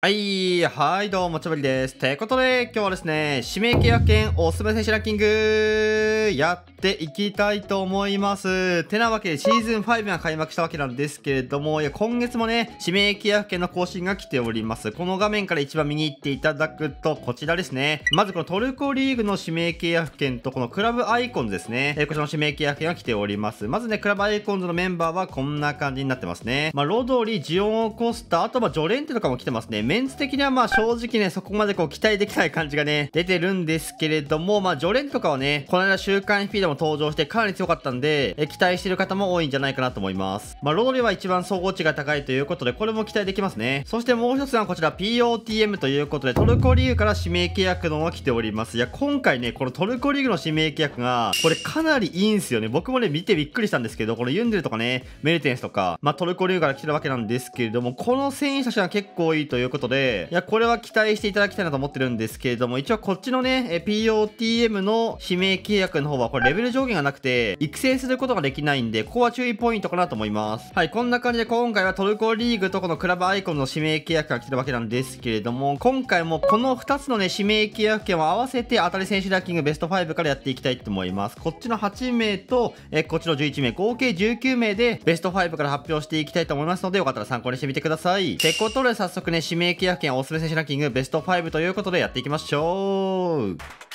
はい、はい、どうも、ちょばりです。てことで、今日はですね、指名契約権おすすめ選手ランキング、やっていきたいと思います。てなわけで、シーズン5が開幕したわけなんですけれども、いや、今月もね、指名契約権の更新が来ております。この画面から一番見に行っていただくと、こちらですね。まず、このトルコリーグの指名契約権と、このクラブアイコンズですね。えこちらの指名契約権が来ております。まずね、クラブアイコンズのメンバーはこんな感じになってますね。まあ、ロドリ、ジオン・コスタ、あとはジョレンテとかも来てますね。メンツ的にはまあ正直ね、そこまでこう期待できない感じがね、出てるんですけれども、まあ常連とかはね、この間週刊フ p ーでも登場してかなり強かったんで、え期待してる方も多いんじゃないかなと思います。まあローリは一番総合値が高いということで、これも期待できますね。そしてもう一つはこちら POTM ということで、トルコリーグから指名契約のが来ております。いや、今回ね、このトルコリーグの指名契約が、これかなりいいんすよね。僕もね、見てびっくりしたんですけど、このユンデルとかね、メルテンスとか、まあトルコリーグから来てるわけなんですけれども、この選手たちが結構いいということことで、いや、これは期待していただきたいなと思ってるんですけれども、一応こっちのね、POTM の指名契約の方は、これレベル上限がなくて、育成することができないんで、ここは注意ポイントかなと思います。はい、こんな感じで今回はトルコリーグとこのクラブアイコンの指名契約が来てるわけなんですけれども、今回もこの2つのね、指名契約権を合わせて当たり選手ランキングベスト5からやっていきたいと思います。こっちの8名と、えこっちの11名、合計19名でベスト5から発表していきたいと思いますので、よかったら参考にしてみてください。てことで早速ね、指名免疫薬おすすめ選手ランキングベスト5ということでやっていきましょう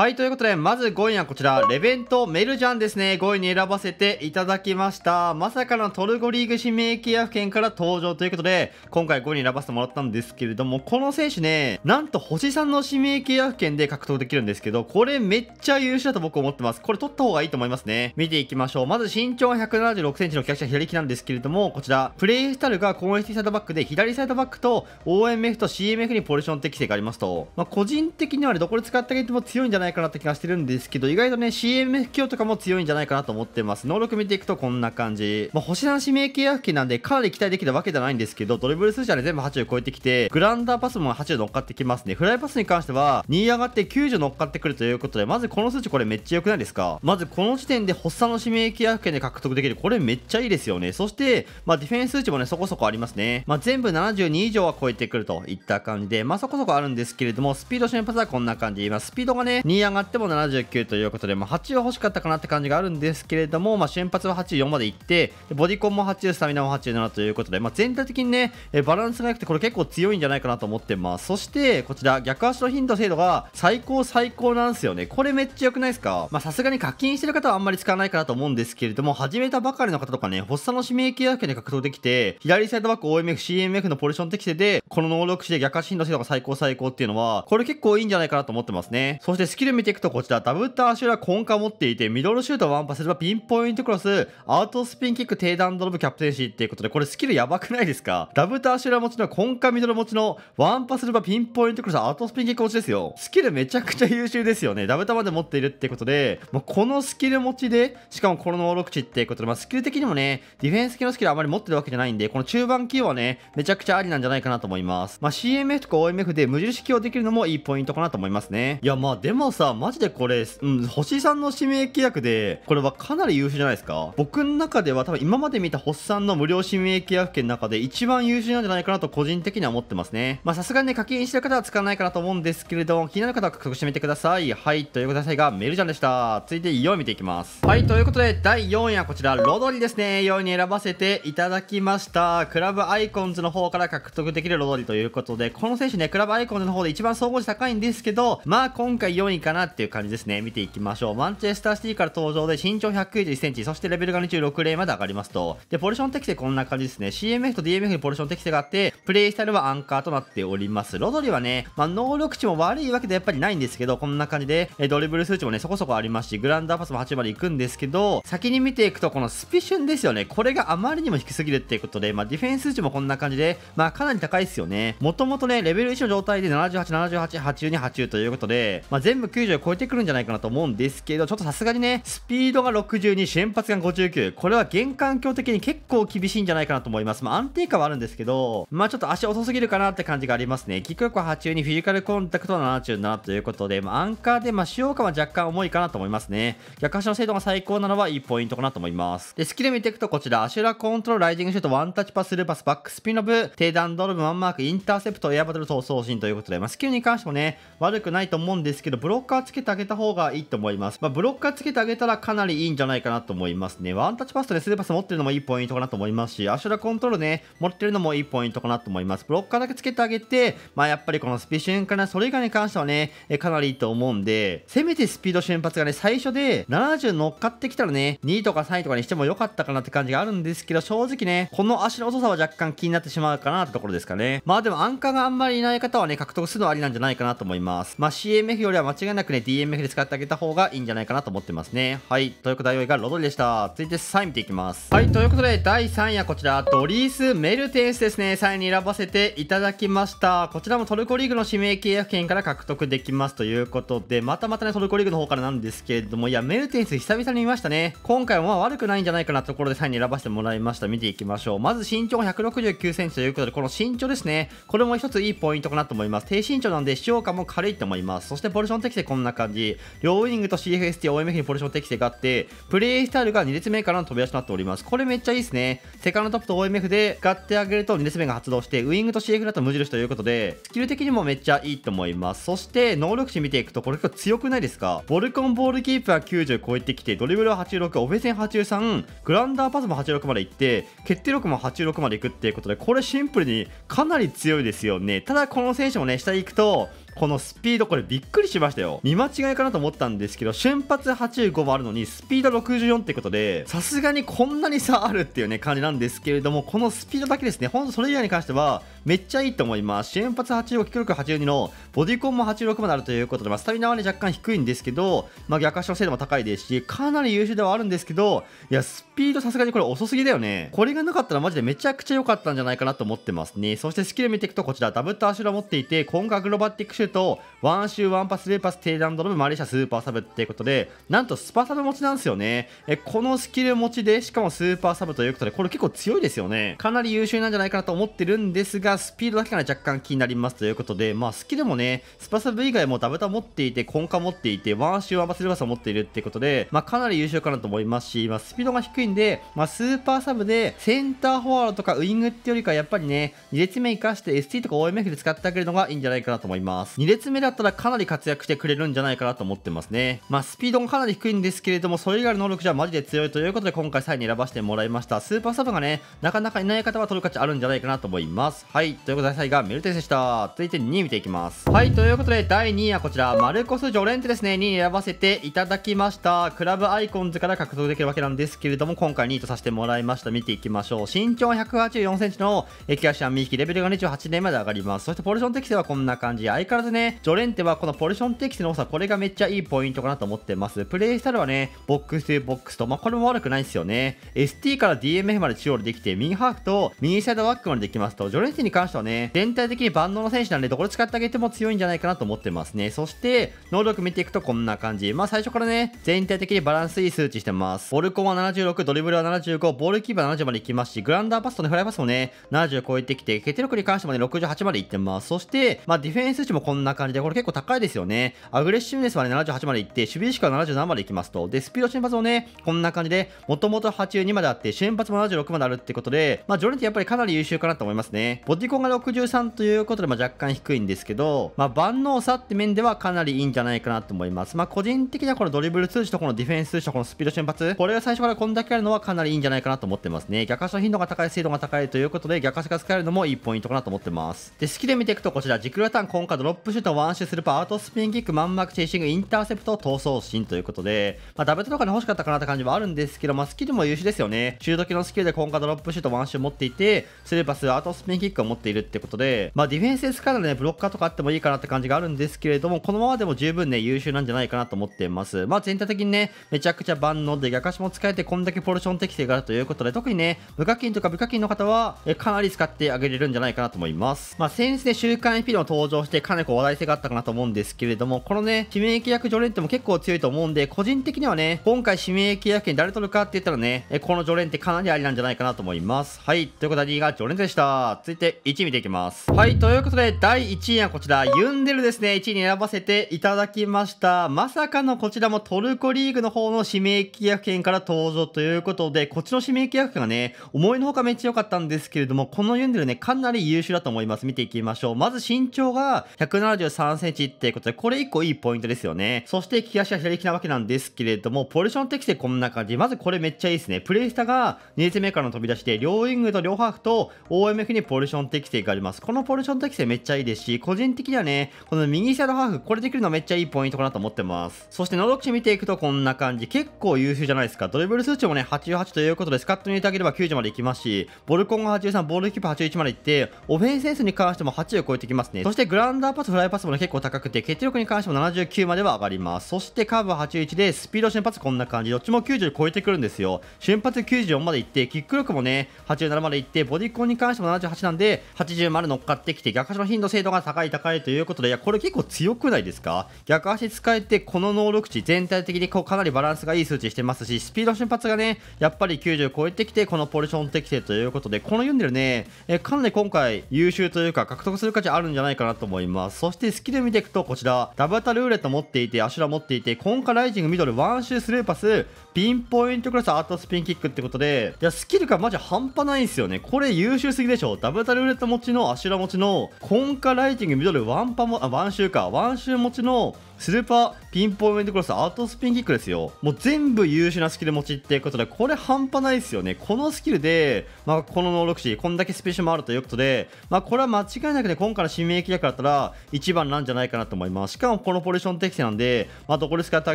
はい、ということで、まず5位はこちら、レベント・メルジャンですね。5位に選ばせていただきました。まさかのトルコリーグ指名契約権から登場ということで、今回5位に選ばせてもらったんですけれども、この選手ね、なんと星さんの指名契約権で獲得できるんですけど、これめっちゃ優秀だと僕思ってます。これ取った方がいいと思いますね。見ていきましょう。まず身長は176センチのキャッチャー左利きなんですけれども、こちら、プレイスタイルが攻撃サイドバックで、左サイドバックと OMF と CMF にポジション適性がありますと。まあ、個人的にはね、どこで使ってあげても強いんじゃないないかなって気がしてるんですけど、意外とね、CMF 強とかも強いんじゃないかなと思ってます。能力見ていくとこんな感じ。まあ、星3指名契約機なんで、かなり期待できたわけじゃないんですけど、ドリブル数値はね、全部80超えてきて、グランダーパスも80乗っかってきますね。フライパスに関しては、2上がって90乗っかってくるということで、まずこの数値これめっちゃ良くないですかまずこの時点で、発作の指名契約権で獲得できる。これめっちゃいいですよね。そして、まあ、ディフェンス数値もね、そこそこありますね。まあ、全部72以上は超えてくるといった感じで、まあ、そこそこあるんですけれども、スピード瞬発はこんな感じ。まあ、スピードがね、2上がっても79ということで、まあ、8は欲しかったかなって感じがあるんですけれども、まあ、瞬発は84までいって、ボディコンも80、スタミナも87ということで、まあ、全体的にね、バランスが良くて、これ結構強いんじゃないかなと思ってます。そして、こちら、逆足の頻度精度が最高最高なんですよね。これめっちゃ良くないですかまさすがに課金してる方はあんまり使わないかなと思うんですけれども、始めたばかりの方とかね、発作の指名契約で獲得できて、左サイドバック OMF、CMF のポジション適正で、この能力値で逆足頻度精度が最高最高っていうのは、これ結構いいんじゃないかなと思ってますね。そして、キル見ていくとこちら、ダブルターシュラ根幹持っていて、ミドルシュートワンパスすればピンポイントクロス、アウトスピンキック、低弾ドロップ、キャプテンシーっていうことで、これスキルやばくないですかダブルターシュラ持ちの根幹ミドル持ちのワンパスすればピンポイントクロス、アウトスピンキック持ちですよ。スキルめちゃくちゃ優秀ですよね。ダブタまで持っているってことで、まこのスキル持ちで、しかもこの能力値っていうことで、まあ、スキル的にもね、ディフェンス系のスキルあまり持ってるわけじゃないんで、この中盤キーはね、めちゃくちゃありなんじゃないかなと思います。まあ、CMF とか OMF で無印起をできるのもいいポイントかなと思いますね。いや、まあでももさ、マジでこれ、うん、星さんの指名契約で、これはかなり優秀じゃないですか僕の中では多分今まで見た星さんの無料指名契約権の中で一番優秀なんじゃないかなと個人的には思ってますね。まあさすがにね、課金してる方は使わないかなと思うんですけれども、気になる方は獲得してみてください。はい、ということでがメルちゃんでした。続いて4位見ていきます。はい、ということで第4位はこちら、ロドリですね。4位に選ばせていただきました。クラブアイコンズの方から獲得できるロドリということで、この選手ね、クラブアイコンズの方で一番総合値高いんですけど、まあ今回4位いかなっていう感じですね。見ていきましょう。マンチェスターシティから登場で身長191センチ、そしてレベルが26レーンまで上がりますと。で、ポジション適性こんな感じですね。CMF と DMF にポジション適性があって、プレイスタイルはアンカーとなっております。ロドリはね、まあ、能力値も悪いわけでやっぱりないんですけど、こんな感じで、えドリブル数値もね、そこそこありますし、グランダーパスも8まで行くんですけど、先に見ていくと、このスピシュンですよね。これがあまりにも低すぎるっていうことで、まあ、ディフェンス数値もこんな感じで、まあ、かなり高いですよね。もともとね、レベル1の状態で78、78、82、80ということで、まあ、全部90超えてくるんじゃないかなと思うんですけど、ちょっとさすがにね、スピードが62、瞬発が59、これは玄関境的に結構厳しいんじゃないかなと思います。まあ、安定感はあるんですけど、まあちょっと足遅すぎるかなって感じがありますね。キック力は82、フィジカルコンタクトは77ということで、まあ、アンカーで、まあ、使用感は若干重いかなと思いますね。逆足の精度が最高なのはいいポイントかなと思います。で、スキル見ていくとこちら、アシュラコントロール、ライジングシュート、ワンタッチパス、ルーパス、バックスピンロブ、低弾ドロブ、ワンマーク、インターセプト、エアバトル闘送信ということで、まあ、スキルに関してもね、悪くないと思うんですけど、ブロロッカーつけてあげた方がいいと思います。まあ、ブロッカーつけてあげたらかなりいいんじゃないかなと思いますね。ワンタッチパスとね、スルーパス持ってるのもいいポイントかなと思いますし、アシュラコントロールね、持ってるのもいいポイントかなと思います。ブロッカーだけつけてあげて、まあ、やっぱりこのスピードンかな、それ以外に関してはね、かなりいいと思うんで、せめてスピード瞬発がね、最初で70乗っかってきたらね、2とか3とかにしても良かったかなって感じがあるんですけど、正直ね、この足の遅さは若干気になってしまうかなってところですかね。まあでもアンカーがあんまりいない方はね、獲得するのはありなんじゃないかなと思います。まあ CMF よりは間違なくね、DMF で使ってあげた方がいいんじゃないかなと思ってますね。はい。ということで、がロドリでした。続いて3位見ていきます。はい。ということで、第3位はこちら、ドリース・メルテンスですね。3位に選ばせていただきました。こちらもトルコリーグの指名契約権から獲得できますということで、またまたね、トルコリーグの方からなんですけれども、いや、メルテンス久々に見ましたね。今回はまあ悪くないんじゃないかなところで3位に選ばせてもらいました。見ていきましょう。まず身長169センチということで、この身長ですね。これも一ついいポイントかなと思います。低身長なんで、視聴感も軽いと思います。そして、ポルション適正してこんな感じ。両ウイングと CFST、OMF にポジション適性があって、プレイスタイルが2列目からの飛び出しとなっております。これめっちゃいいですね。セカンドトップと OMF で使ってあげると2列目が発動して、ウイングと CF だと無印ということで、スキル的にもめっちゃいいと思います。そして、能力値見ていくと、これ結構強くないですかボルコンボールキープは90超えてきて、ドリブルは86、オフェンス83、グランダーパスも86までいって、決定力も86までいくっていうことで、これシンプルにかなり強いですよね。ただこの選手もね、下行くと、このスピードこれびっくりしましたよ見間違いかなと思ったんですけど瞬発85もあるのにスピード64ってことでさすがにこんなに差あるっていうね感じなんですけれどもこのスピードだけですねほんとそれ以外に関してはめっちゃいいと思います。支援発85、記録82のボディコンも86まであるということで、まあ、スタミナはね、若干低いんですけど、まあ、逆足の精度も高いですし、かなり優秀ではあるんですけど、いや、スピードさすがにこれ遅すぎだよね。これがなかったらマジでめちゃくちゃ良かったんじゃないかなと思ってますね。そしてスキル見ていくと、こちら、ダブった足を持っていて、今後アグロバティックシュート、ワンシュー、ワンパス、レーパス、低弾ドロブ、マレーシア、スーパーサブっていうことで、なんとスパサブ持ちなんですよね。え、このスキル持ちで、しかもスーパーサブということで、これ結構強いですよね。かなり優秀なんじゃないかなと思ってるんですが、がスピードだけが若干気になりますということで、まあ、スキルもね、スパサブ以外もダブタ持っていて、コンカ持っていて、ワンシューワンバスルバスを持っているってことで、まあ、かなり優秀かなと思いますし、まあ、スピードが低いんで、まあ、スーパーサブで、センターフォワードとかウイングってよりか、やっぱりね、2列目活かして ST とか OMF で使ってあげるのがいいんじゃないかなと思います。2列目だったらかなり活躍してくれるんじゃないかなと思ってますね。まあ、スピードもかなり低いんですけれども、それ以外の能力じゃマジで強いということで、今回3位に選ばせてもらいました。スーパーサブがね、なかなかいない方は取る価値あるんじゃないかなと思います。ははい、ということで、最後はメルテスでした。続いて2位見ていきます。はい、ということで、第2位はこちら、マルコス・ジョレンテですね、に選ばせていただきました。クラブアイコンズから獲得できるわけなんですけれども、今回2位とさせてもらいました。見ていきましょう。身長184センチの、駅足は右利き、レベルが28年まで上がります。そして、ポジション適性はこんな感じ。相変わらずね、ジョレンテはこのポジション適性の多さ、これがめっちゃいいポイントかなと思ってます。プレイスタイルはね、ボックスとボックスと、まあ、これも悪くないですよね。ST から DMF まで中央でできて、右ハーフと右サイドバックまでできますと、ジョレンテにに関してはね、全体的に万能の選手なんで、どこで使ってあげても強いんじゃないかなと思ってますね。そして、能力見ていくとこんな感じ。まあ最初からね、全体的にバランスいい数値してます。ボルコンは76、ドリブルは75、ボールキーパー70まで行きますし、グランダーパスとね、フライパスもね、70超えてきて、決定力に関してもね、68まで行ってます。そして、まあディフェンス値もこんな感じで、これ結構高いですよね。アグレッシブネスはね、78まで行って、守備意識は77まで行きますと。で、スピード瞬発もね、こんな感じで、もともと82まであって、瞬発も76まであるってことで、まあ、ジョレンティやっぱりかなり優秀かなと思いますね。ボディコンが63ということで、ま若干低いんですけど、まあ、万能さって面ではかなりいいんじゃないかなと思います。まあ、個人的にはこのドリブル通じとこのディフェンス通じとこのスピード瞬発、これが最初からこんだけあるのはかなりいいんじゃないかなと思ってますね。逆足の頻度が高い、精度が高いということで、逆足が使えるのもいいポイントかなと思ってます。で、スキル見ていくと、こちら、軸ラターン、コンカ、ドロップシュート、ワンシュースルーパー、アウトスピンキック、マンマーク、チェイシング、インターセプト、闘争心ということで、まあ、ダブルとかに欲しかったかなって感じはあるんですけど、まあ、スキルも優秀ですよね。中機のスキルでコンカ、ドロップシュート、ワンシュー持っていて、スルーパス、アウトスピンキックを持っているってことで、まあ、ディフェンスですからね、ブロッカーとかあってもいいかなって感じがあるんですけれども、このままでも十分ね、優秀なんじゃないかなと思っています。まあ、全体的にね、めちゃくちゃ万能で、逆足も使えて、こんだけポルション適性があるということで、特にね、無課金とか無課金の方は、えかなり使ってあげれるんじゃないかなと思います。まあ、先日ね、週刊エピロ登場して、かなりこう話題性があったかなと思うんですけれども、このね、指名契約常連っても結構強いと思うんで、個人的にはね、今回指名契約権誰取るかって言ったらね、えこの常連ってかなりありなんじゃないかなと思います。はい、ということで、2が常連でした。続いて、1位見ていきます。はい、ということで第1位はこちら、ユンデルですね、1位に選ばせていただきました。まさかのこちらもトルコリーグの方の指名契約権から登場ということで、こっちの指名契約権がね、思いのほかめっちゃ良かったんですけれども、このユンデルね、かなり優秀だと思います。見ていきましょう。まず身長が173センチっていうことで、これ1個いいポイントですよね。そして利き足が左利きなわけなんですけれども、ポジション適正こんな感じ。まずこれめっちゃいいですね。プレイスタが2列目からの飛び出しで、両ウィングと両ハーフと OMF にポジション適性があります。このポジション適性めっちゃいいですし、個人的にはね、この右サイドハーフ、これできるのめっちゃいいポイントかなと思ってます。そして、のどく見ていくとこんな感じ。結構優秀じゃないですか。ドリブル数値もね、88ということで、スカットに入れてあげれば90までいきますし、ボルコンが83、ボールキープ81までいって、オフェンスエースに関しても80を超えてきますね。そして、グランダーパス、フライパスもね、結構高くて、決定力に関しても79までは上がります。そして、カーブ81で、スピード瞬発こんな感じ。どっちも90超えてくるんですよ。瞬発94までいって、キック力もね、87までいって、ボディコンに関しても78なんで、80丸乗っかってきて、逆足の頻度精度が高い高いということで、いや、これ結構強くないですか逆足使えて、この能力値、全体的にこうかなりバランスがいい数値してますし、スピード瞬発がね、やっぱり90超えてきて、このポジション適正ということで、この読んでるね、えかなり今回優秀というか、獲得する価値あるんじゃないかなと思います。そしてスキル見ていくと、こちら、ダブルタルーレット持っていて、アシュラ持っていて、今回ライジングミドル、ワンシュースルーパス、ピンポイントクラスアートスピンキックってことで、いや、スキルがマジ半端ないんですよね。これ優秀すぎでしょ。ダブタルーレレット持ちのアシュラ持ちのコンカライティングミドルワンパもあワンシューかワンシュー持ちのスーパーピンポイントクロス、アートスピンキックですよ。もう全部優秀なスキル持ちっていうことで、これ半端ないですよね。このスキルで、まあ、この能力値、こんだけスペシャルもあるということで、まあ、これは間違いなくね、今回の指名契約だったら、一番なんじゃないかなと思います。しかも、このポジション適正なんで、まあ、どこで使ってあ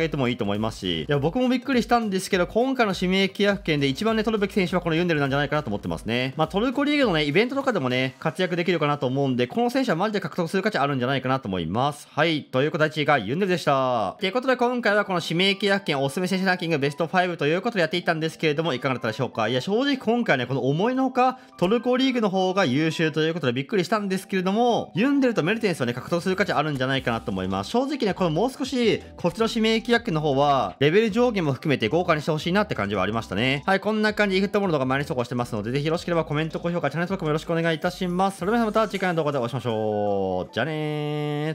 げてもいいと思いますし、いや、僕もびっくりしたんですけど、今回の指名契約権で一番ね、取るべき選手はこのユンデルなんじゃないかなと思ってますね。まあ、トルコリーグのね、イベントとかでもね、活躍できるかなと思うんで、この選手はマジで獲得する価値あるんじゃないかなと思います。はい、ということで、1位がユんでるでした。ということで今回はこの指名契約権おすすめ選手ランキングベスト5ということでやっていったんですけれども、いかがだったでしょうかいや、正直今回ね、この思いのほか、トルコリーグの方が優秀ということでびっくりしたんですけれども、ユンデルとメルテンスをね、獲得する価値あるんじゃないかなと思います。正直ね、このもう少し、こっちの指名契約権の方は、レベル上限も含めて豪華にしてほしいなって感じはありましたね。はい、こんな感じ、イフットボール動画毎日投稿してますので、ぜひよろしければコメント、高評価、チャンネル登録もよろしくお願いいたします。それではまた次回の動画でお会いしましょう。じゃあねー。